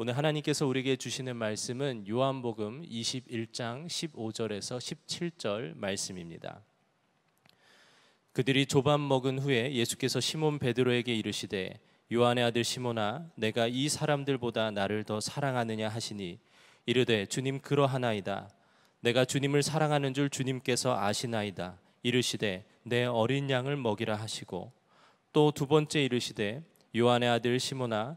오늘 하나님께서 우리에게 주시는 말씀은 요한복음 21장 15절에서 17절 말씀입니다. 그들이 조밥 먹은 후에 예수께서 시몬 베드로에게 이르시되 요한의 아들 시몬아 내가 이 사람들보다 나를 더 사랑하느냐 하시니 이르되 주님 그러하나이다 내가 주님을 사랑하는 줄 주님께서 아시나이다 이르시되 내 어린 양을 먹이라 하시고 또 두 번째 이르시되 요한의 아들 시몬아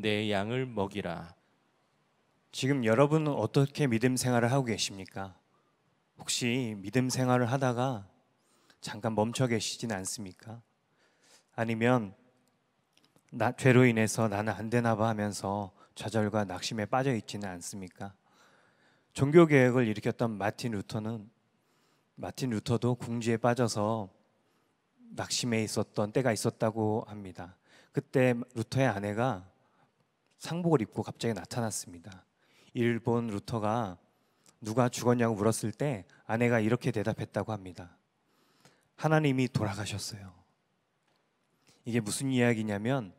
내 양을 먹이라. 지금 여러분은 어떻게 믿음 생활을 하고 계십니까? 혹시 믿음 생활을 하다가 잠깐 멈춰 계시진 않습니까? 아니면 나, 죄로 인해서 나는 안 되나 봐 하면서 좌절과 낙심에 빠져 있지는 않습니까? 종교 개혁을 일으켰던 마틴 루터는 마틴 루터도 궁지에 빠져서 낙심에 있었던 때가 있었다고 합니다. 그때 루터의 아내가 상복을 입고 갑자기 나타났습니다. 이를 본 루터가 누가 죽었냐고 물었을 때 아내가 이렇게 대답했다고 합니다. 하나님이 돌아가셨어요. 이게 무슨 이야기냐면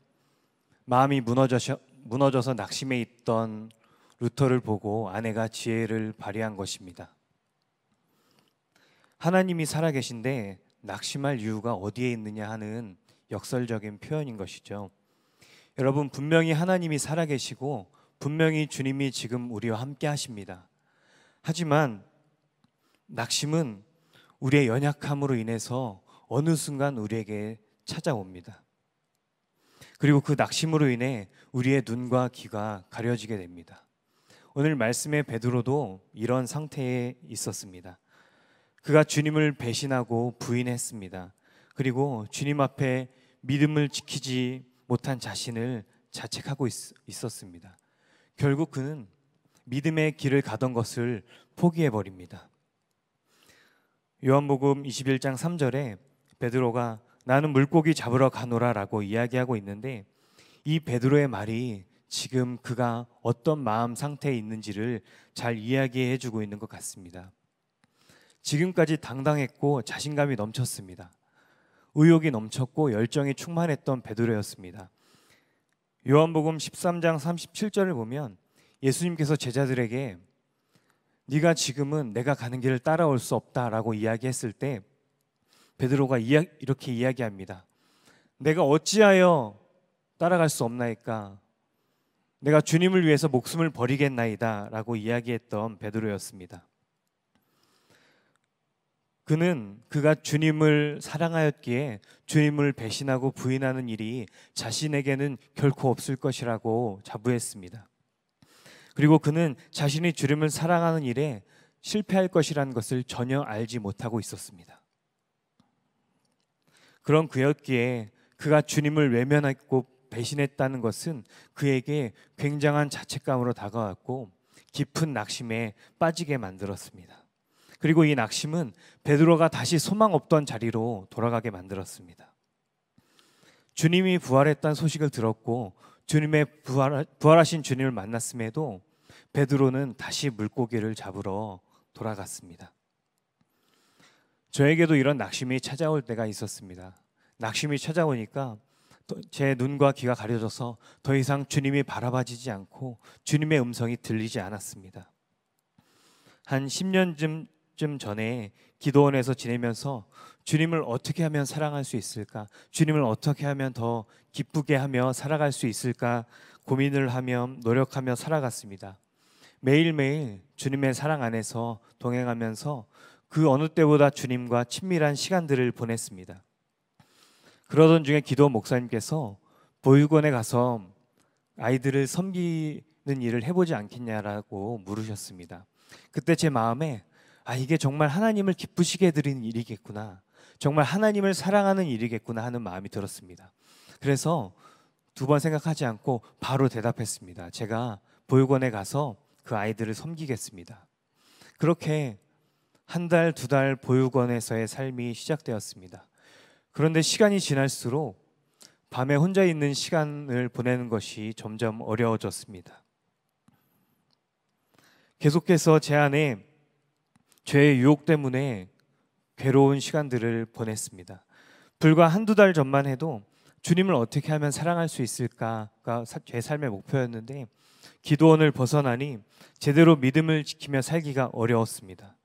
마음이 무너져서, 무너져서 낙심해 있던 루터를 보고 아내가 지혜를 발휘한 것입니다. 하나님이 살아계신데 낙심할 이유가 어디에 있느냐 하는 역설적인 표현인 것이죠. 여러분 분명히 하나님이 살아계시고 분명히 주님이 지금 우리와 함께 하십니다. 하지만 낙심은 우리의 연약함으로 인해서 어느 순간 우리에게 찾아옵니다. 그리고 그 낙심으로 인해 우리의 눈과 귀가 가려지게 됩니다. 오늘 말씀의 베드로도 이런 상태에 있었습니다. 그가 주님을 배신하고 부인했습니다. 그리고 주님 앞에 믿음을 지키지 못한 자신을 자책하고 있, 있었습니다. 결국 그는 믿음의 길을 가던 것을 포기해 버립니다. 요한복음 21장 3절에 베드로가 나는 물고기 잡으러 가노라라고 이야기하고 있는데 이 베드로의 말이 지금 그가 어떤 마음 상태에 있는지를 잘 이야기해 주고 있는 것 같습니다. 지금까지 당당했고 자신감이 넘쳤습니다. 의욕이 넘쳤고 열정이 충만했던 베드로였습니다. 요한복음 13장 37절을 보면 예수님께서 제자들에게 네가 지금은 내가 가는 길을 따라올 수 없다라고 이야기했을 때 베드로가 이야, 이렇게 이야기합니다. 내가 어찌하여 따라갈 수 없나이까? 내가 주님을 위해서 목숨을 버리겠나이다라고 이야기했던 베드로였습니다. 그는 그가 주님을 사랑하였기에 주님을 배신하고 부인하는 일이 자신에게는 결코 없을 것이라고 자부했습니다. 그리고 그는 자신이 주님을 사랑하는 일에 실패할 것이라는 것을 전혀 알지 못하고 있었습니다. 그런 그였기에 그가 주님을 외면했고 배신했다는 것은 그에게 굉장한 자책감으로 다가왔고 깊은 낙심에 빠지게 만들었습니다. 그리고 이 낙심은 베드로가 다시 소망 없던 자리로 돌아가게 만들었습니다. 주님이 부활했다는 소식을 들었고 주님의 부활, 부활하신 주님을 만났음에도 베드로는 다시 물고기를 잡으러 돌아갔습니다. 저에게도 이런 낙심이 찾아올 때가 있었습니다. 낙심이 찾아오니까 제 눈과 귀가 가려져서 더 이상 주님이 바라봐지지 않고 주님의 음성이 들리지 않았습니다. 한 10년쯤 쯤 전에 기도원에서 지내면서 주님을 어떻게 하면 사랑할 수 있을까? 주님을 어떻게 하면 더 기쁘게 하며 살아갈 수 있을까? 고민을 하며 노력하며 살아갔습니다. 매일매일 주님의 사랑 안에서 동행하면서 그 어느 때보다 주님과 친밀한 시간들을 보냈습니다. 그러던 중에 기도 목사님께서 보육원에 가서 아이들을 섬기는 일을 해보지 않겠냐라고 물으셨습니다. 그때 제 마음에 아 이게 정말 하나님을 기쁘시게 드리는 일이겠구나. 정말 하나님을 사랑하는 일이겠구나 하는 마음이 들었습니다. 그래서 두 번 생각하지 않고 바로 대답했습니다. 제가 보육원에 가서 그 아이들을 섬기겠습니다. 그렇게 한 달, 두 달 보육원에서의 삶이 시작되었습니다. 그런데 시간이 지날수록 밤에 혼자 있는 시간을 보내는 것이 점점 어려워졌습니다. 계속해서 제 안에 죄의 유혹 때문에 괴로운 시간들을 보냈습니다. 불과 한두 달 전만 해도 주님을 어떻게 하면 사랑할 수 있을까가 제 삶의 목표였는데 기도원을 벗어나니 제대로 믿음을 지키며 살기가 어려웠습니다.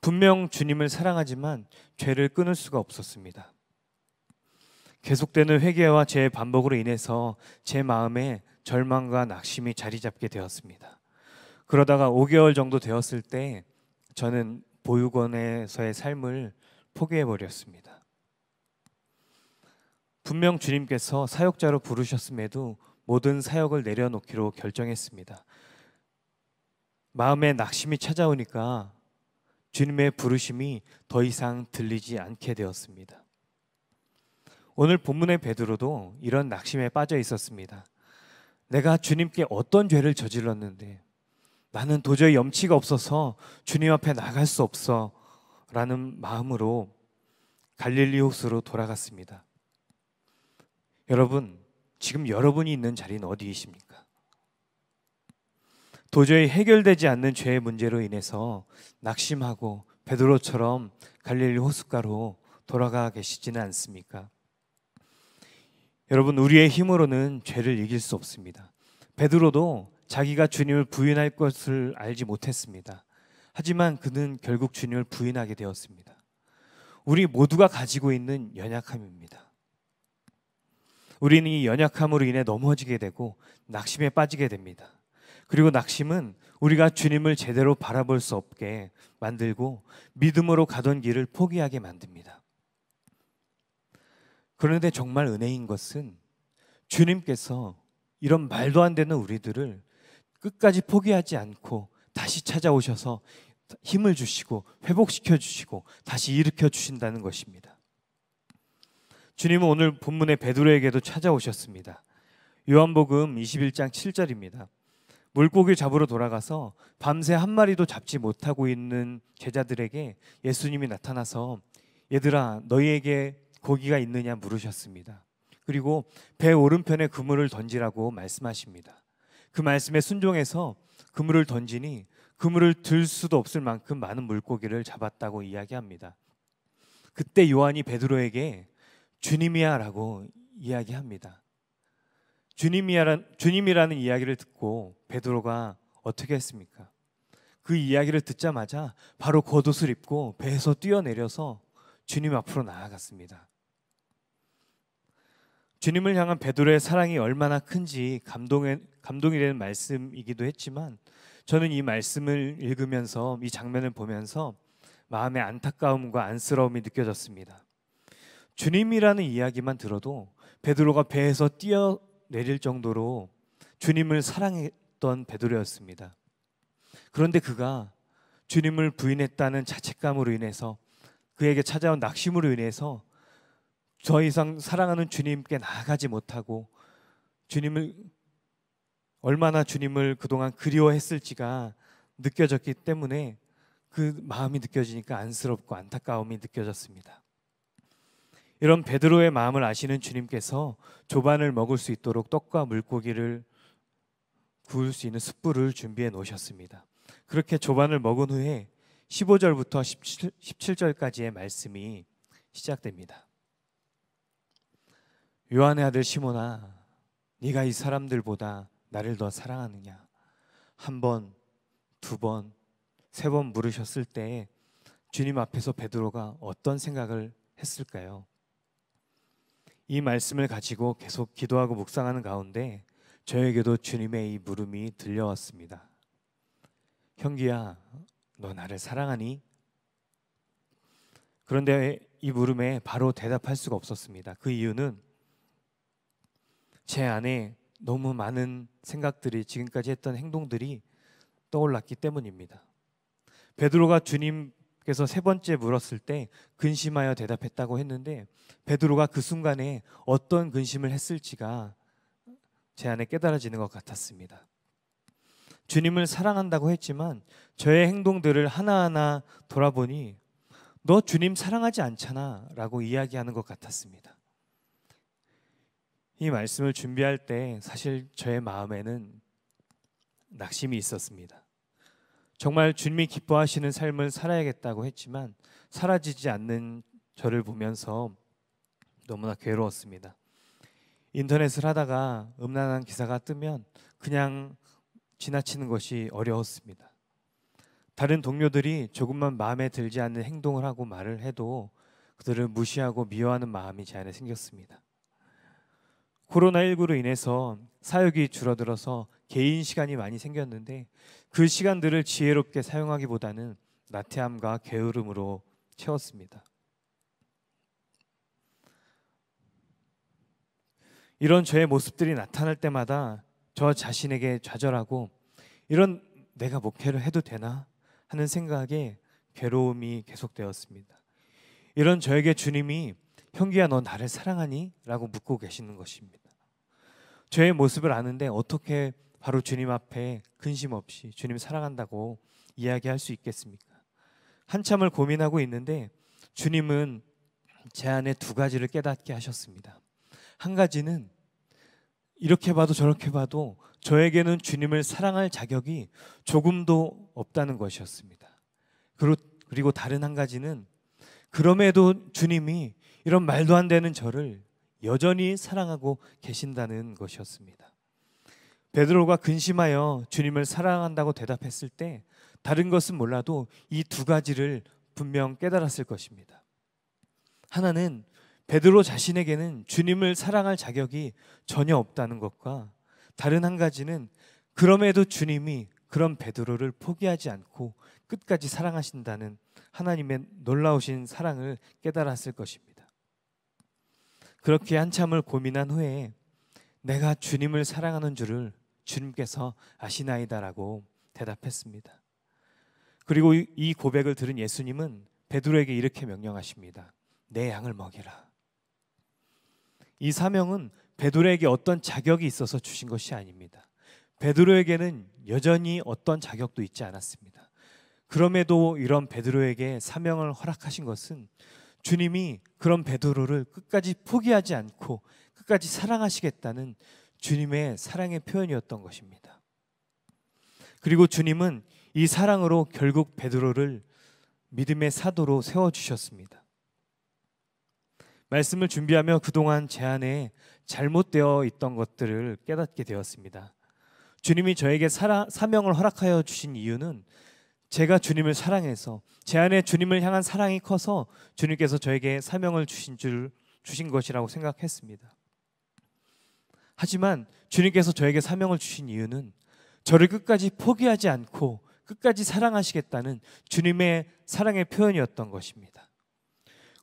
분명 주님을 사랑하지만 죄를 끊을 수가 없었습니다. 계속되는 회개와 죄의 반복으로 인해서 제 마음에 절망과 낙심이 자리 잡게 되었습니다. 그러다가 5개월 정도 되었을 때 저는 보육원에서의 삶을 포기해 버렸습니다. 분명 주님께서 사역자로 부르셨음에도 모든 사역을 내려놓기로 결정했습니다. 마음에 낙심이 찾아오니까 주님의 부르심이 더 이상 들리지 않게 되었습니다. 오늘 본문의 베드로도 이런 낙심에 빠져 있었습니다. 내가 주님께 어떤 죄를 저질렀는데 나는 도저히 염치가 없어서 주님 앞에 나갈 수 없어. 라는 마음으로 갈릴리 호수로 돌아갔습니다. 여러분, 지금 여러분이 있는 자리는 어디이십니까? 도저히 해결되지 않는 죄의 문제로 인해서 낙심하고 베드로처럼 갈릴리 호숫가로 돌아가 계시지는 않습니까? 여러분, 우리의 힘으로는 죄를 이길 수 없습니다. 베드로도 자기가 주님을 부인할 것을 알지 못했습니다. 하지만 그는 결국 주님을 부인하게 되었습니다. 우리 모두가 가지고 있는 연약함입니다. 우리는 이 연약함으로 인해 넘어지게 되고 낙심에 빠지게 됩니다. 그리고 낙심은 우리가 주님을 제대로 바라볼 수 없게 만들고 믿음으로 가던 길을 포기하게 만듭니다. 그런데 정말 은혜인 것은 주님께서 이런 말도 안 되는 우리들을 끝까지 포기하지 않고 다시 찾아오셔서 힘을 주시고 회복시켜 주시고 다시 일으켜 주신다는 것입니다. 주님은 오늘 본문의 베드로에게도 찾아오셨습니다. 요한복음 21장 7절입니다. 물고기 잡으러 돌아가서 밤새 한 마리도 잡지 못하고 있는 제자들에게 예수님이 나타나서 얘들아 너희에게 고기가 있느냐 물으셨습니다. 그리고 배 오른편에 그물을 던지라고 말씀하십니다. 그 말씀에 순종해서 그물을 던지니 그물을 들 수도 없을 만큼 많은 물고기를 잡았다고 이야기합니다. 그때 요한이 베드로에게 주님이야라고 이야기합니다. 주님이야란 주님이라는 이야기를 듣고 베드로가 어떻게 했습니까? 그 이야기를 듣자마자 바로 겉옷을 입고 배에서 뛰어내려서 주님 앞으로 나아갔습니다. 주님을 향한 베드로의 사랑이 얼마나 큰지 감동에 감동이 되는 말씀이기도 했지만 저는 이 말씀을 읽으면서 이 장면을 보면서 마음의 안타까움과 안쓰러움이 느껴졌습니다. 주님이라는 이야기만 들어도 베드로가 배에서 뛰어내릴 정도로 주님을 사랑했던 베드로였습니다. 그런데 그가 주님을 부인했다는 자책감으로 인해서 그에게 찾아온 낙심으로 인해서 더 이상 사랑하는 주님께 나아가지 못하고 주님을 얼마나 주님을 그동안 그리워했을지가 느껴졌기 때문에 그 마음이 느껴지니까 안쓰럽고 안타까움이 느껴졌습니다. 이런 베드로의 마음을 아시는 주님께서 조반을 먹을 수 있도록 떡과 물고기를 구울 수 있는 숯불을 준비해 놓으셨습니다. 그렇게 조반을 먹은 후에 15절부터 17, 절까지의 말씀이 시작됩니다. 요한의 아들 시몬아 네가 이 사람들보다 나를 더 사랑하느냐 한 번, 두 번, 세 번 물으셨을 때 주님 앞에서 베드로가 어떤 생각을 했을까요? 이 말씀을 가지고 계속 기도하고 묵상하는 가운데 저에게도 주님의 이 물음이 들려왔습니다. 형기야, 너 나를 사랑하니? 그런데 이 물음에 바로 대답할 수가 없었습니다. 그 이유는 제 안에 너무 많은 생각들이 지금까지 했던 행동들이 떠올랐기 때문입니다. 베드로가 주님께서 세 번째 물었을 때 근심하여 대답했다고 했는데 베드로가 그 순간에 어떤 근심을 했을지가 제 안에 깨달아지는 것 같았습니다. 주님을 사랑한다고 했지만 저의 행동들을 하나하나 돌아보니 너 주님 사랑하지 않잖아 라고 이야기하는 것 같았습니다. 이 말씀을 준비할 때 사실 저의 마음에는 낙심이 있었습니다. 정말 주님이 기뻐하시는 삶을 살아야겠다고 했지만 사라지지 않는 저를 보면서 너무나 괴로웠습니다. 인터넷을 하다가 음란한 기사가 뜨면 그냥 지나치는 것이 어려웠습니다. 다른 동료들이 조금만 마음에 들지 않는 행동을 하고 말을 해도 그들을 무시하고 미워하는 마음이 제 안에 생겼습니다. 코로나19로 인해서 사역이 줄어들어서 개인 시간이 많이 생겼는데 그 시간들을 지혜롭게 사용하기보다는 나태함과 게으름으로 채웠습니다. 이런 저의 모습들이 나타날 때마다 저 자신에게 좌절하고 이런 내가 목회를 해도 되나 하는 생각에 괴로움이 계속되었습니다. 이런 저에게 주님이 형기야 너 나를 사랑하니? 라고 묻고 계시는 것입니다. 저의 모습을 아는데 어떻게 바로 주님 앞에 근심 없이 주님 사랑한다고 이야기할 수 있겠습니까? 한참을 고민하고 있는데 주님은 제 안에 두 가지를 깨닫게 하셨습니다. 한 가지는 이렇게 봐도 저렇게 봐도 저에게는 주님을 사랑할 자격이 조금도 없다는 것이었습니다. 그리고 다른 한 가지는 그럼에도 주님이 이런 말도 안 되는 저를 여전히 사랑하고 계신다는 것이었습니다. 베드로가 근심하여 주님을 사랑한다고 대답했을 때 다른 것은 몰라도 이 두 가지를 분명 깨달았을 것입니다. 하나는 베드로 자신에게는 주님을 사랑할 자격이 전혀 없다는 것과 다른 한 가지는 그럼에도 주님이 그런 베드로를 포기하지 않고 끝까지 사랑하신다는 하나님의 놀라우신 사랑을 깨달았을 것입니다. 그렇게 한참을 고민한 후에 내가 주님을 사랑하는 줄을 주님께서 아시나이다라고 대답했습니다. 그리고 이 고백을 들은 예수님은 베드로에게 이렇게 명령하십니다. 내 양을 먹이라. 이 사명은 베드로에게 어떤 자격이 있어서 주신 것이 아닙니다. 베드로에게는 여전히 어떤 자격도 있지 않았습니다. 그럼에도 이런 베드로에게 사명을 허락하신 것은 주님이 그런 베드로를 끝까지 포기하지 않고 끝까지 사랑하시겠다는 주님의 사랑의 표현이었던 것입니다. 그리고 주님은 이 사랑으로 결국 베드로를 믿음의 사도로 세워 주셨습니다. 말씀을 준비하며 그동안 제 안에 잘못되어 있던 것들을 깨닫게 되었습니다. 주님이 저에게 사라, 사명을 허락하여 주신 이유는 제가 주님을 사랑해서 제 안에 주님을 향한 사랑이 커서 주님께서 저에게 사명을 주신 줄 주신 것이라고 생각했습니다. 하지만 주님께서 저에게 사명을 주신 이유는 저를 끝까지 포기하지 않고 끝까지 사랑하시겠다는 주님의 사랑의 표현이었던 것입니다.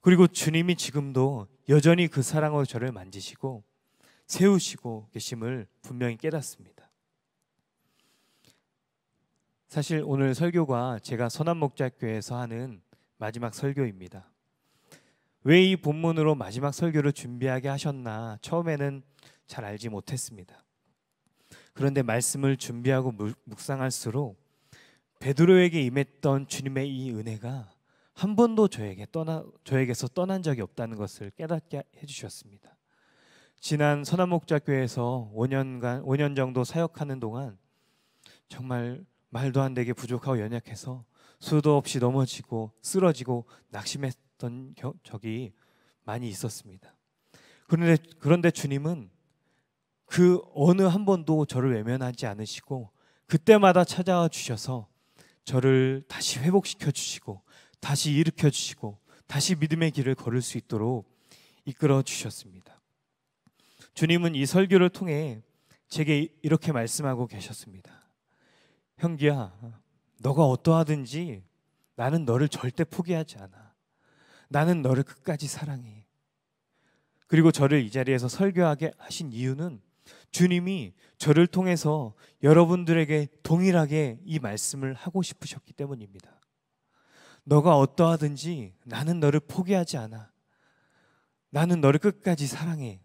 그리고 주님이 지금도 여전히 그 사랑으로 저를 만지시고 세우시고 계심을 분명히 깨닫습니다. 사실 오늘 설교가 제가 선한 목자교회에서 하는 마지막 설교입니다. 왜 이 본문으로 마지막 설교를 준비하게 하셨나 처음에는 잘 알지 못했습니다. 그런데 말씀을 준비하고 묵상할수록 베드로에게 임했던 주님의 이 은혜가 한 번도 저에게 떠나 저에게서 떠난 적이 없다는 것을 깨닫게 해 주셨습니다. 지난 선한목자교회에서 5년간 5년 정도 사역하는 동안 정말 말도 안 되게 부족하고 연약해서 수도 없이 넘어지고 쓰러지고 낙심했던 적이 많이 있었습니다. 그런데 그런데 주님은 그 어느 한 번도 저를 외면하지 않으시고 그때마다 찾아와 주셔서 저를 다시 회복시켜 주시고 다시 일으켜 주시고 다시 믿음의 길을 걸을 수 있도록 이끌어 주셨습니다. 주님은 이 설교를 통해 제게 이렇게 말씀하고 계셨습니다. 형기야, 너가 어떠하든지 나는 너를 절대 포기하지 않아. 나는 너를 끝까지 사랑해. 그리고 저를 이 자리에서 설교하게 하신 이유는 주님이 저를 통해서 여러분들에게 동일하게 이 말씀을 하고 싶으셨기 때문입니다. 너가 어떠하든지 나는 너를 포기하지 않아. 나는 너를 끝까지 사랑해.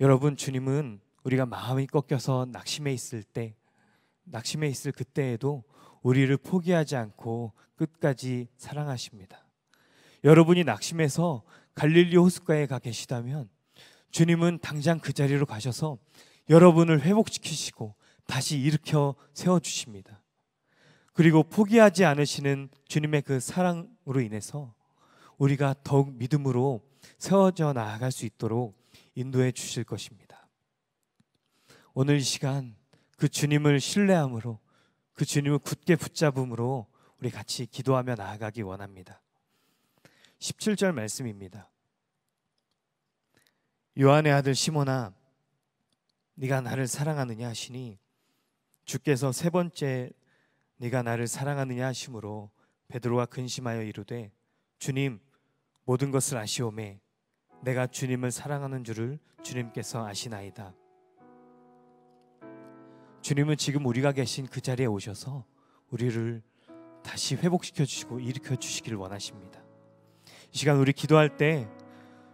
여러분, 주님은 우리가 마음이 꺾여서 낙심해 있을 때 낙심해 있을 그때에도 우리를 포기하지 않고 끝까지 사랑하십니다. 여러분이 낙심해서 갈릴리 호숫가에 가 계시다면 주님은 당장 그 자리로 가셔서 여러분을 회복시키시고 다시 일으켜 세워 주십니다. 그리고 포기하지 않으시는 주님의 그 사랑으로 인해서 우리가 더욱 믿음으로 세워져 나아갈 수 있도록 인도해 주실 것입니다. 오늘 이 시간 그 주님을 신뢰함으로 그 주님을 굳게 붙잡음으로 우리 같이 기도하며 나아가기 원합니다. 17절 말씀입니다. 요한의 아들 시몬아 네가 나를 사랑하느냐 하시니 주께서 세 번째 네가 나를 사랑하느냐 하심으로 베드로가 근심하여 이르되 주님 모든 것을 아시오매 내가 주님을 사랑하는 줄을 주님께서 아시나이다. 주님은 지금 우리가 계신 그 자리에 오셔서 우리를 다시 회복시켜 주시고 일으켜 주시기를 원하십니다. 이 시간 우리 기도할 때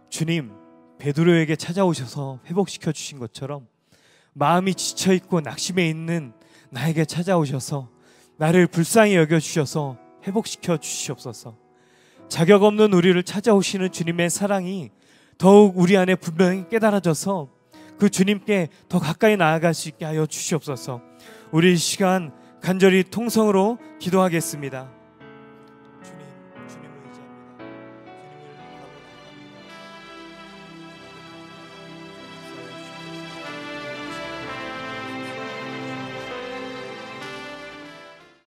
주님 베드로에게 찾아오셔서 회복시켜 주신 것처럼 마음이 지쳐 있고 낙심해 있는 나에게 찾아오셔서 나를 불쌍히 여겨 주셔서 회복시켜 주시옵소서. 자격 없는 우리를 찾아오시는 주님의 사랑이 더욱 우리 안에 분명히 깨달아져서 그 주님께 더 가까이 나아갈 수 있게 하여 주시옵소서. 우리 시간 간절히 통성으로 기도하겠습니다.